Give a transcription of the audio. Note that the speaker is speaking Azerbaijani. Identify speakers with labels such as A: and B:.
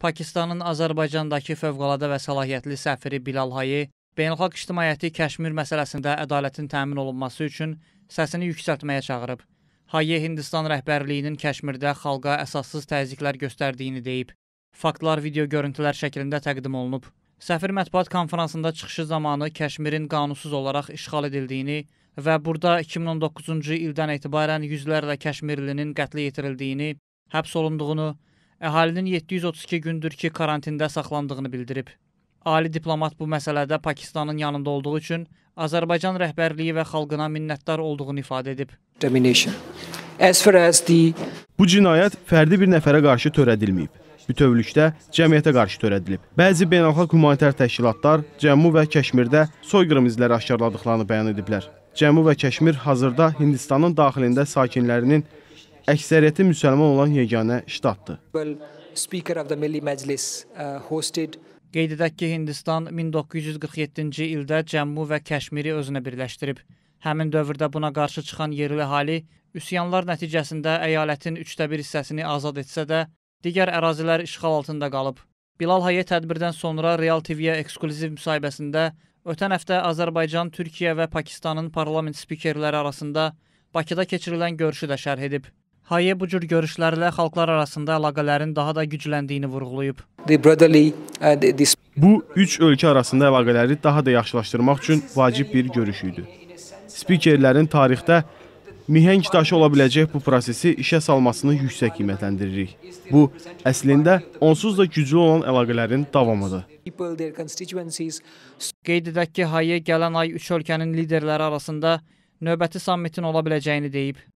A: Pakistanın Azərbaycandakı fövqəladə və səlahiyyətli səfiri Bilal Hayı beynəlxalq ictimaiyyəti Kəşmir məsələsində ədalətin təmin olunması üçün səsini yüksəltməyə çağırıb. Hayı Hindistan rəhbərliyinin Kəşmirdə xalqa əsassız təzyiqlər göstərdiyini deyib. Faktlar video görüntülər şəklində təqdim olunub. Səfir mətbuat konfransında çıxışı zamanı Kəşmirin qanunsuz olaraq işğal edildiyini və burada 2019-cu ildən etibarən yüzlərlə Kəşmirlinin qətlə yetirildiyini, həbs olunduğunu, əhalinin 732 gündür ki, karantində saxlandığını bildirib. Ali diplomat bu məsələdə Pakistanın yanında olduğu üçün Azərbaycan rəhbərliyi və xalqına minnətdar olduğunu ifadə edib.
B: As as the... Bu cinayət fərdi bir nəfərə qarşı törədilməyib. Bütövlükdə cəmiyyətə qarşı törədilib. Bəzi beynəlxalq humanitar təşkilatlar Cəmmu və Kəşmirdə soyqırım izləri aşkarladıqlarını bəyan ediblər. Cəmmu və Kəşmir hazırda Hindistanın daxilində sakinlərinin əksəriyyəti müsəlman olan yeganə ştatdır.
A: Well, Speaker of the Milli Məclis uh, hosted Qeyd edək ki, Hindistan 1947-ci ildə Cəmmu və Kəşmiri özünə birləşdirib. Həmin dövrdə buna qarşı çıxan yerli əhali üsyanlar nəticəsində əyalətin üçdə bir hissəsini azad etsə də, digər ərazilər işğal altında qalıb. Bilal Hayə tədbirdən sonra Real TV-yə ekskluziv müsahibəsində ötən həftə Azərbaycan, Türkiyə və Pakistanın parlament spikerləri arasında Bakıda keçirilən görüşü də şərh edib. Haye bu cür görüşlərlə xalqlar arasında əlaqələrin daha da gücləndiyini
B: vurğulayıb. Bu üç ölkə arasında əlaqələri daha da yaxşılaşdırmaq üçün vacib bir görüş idi. Spikerlərin tarixdə mihəng daşı ola biləcək bu prosesi işə salmasını yüksək qiymətləndiririk. Bu, əslində onsuz da güclü olan əlaqələrin davamıdır.
A: Qeyd edək ki, Haye gələn ay üç ölkənin liderləri arasında növbəti sammitin ola biləcəyini deyib.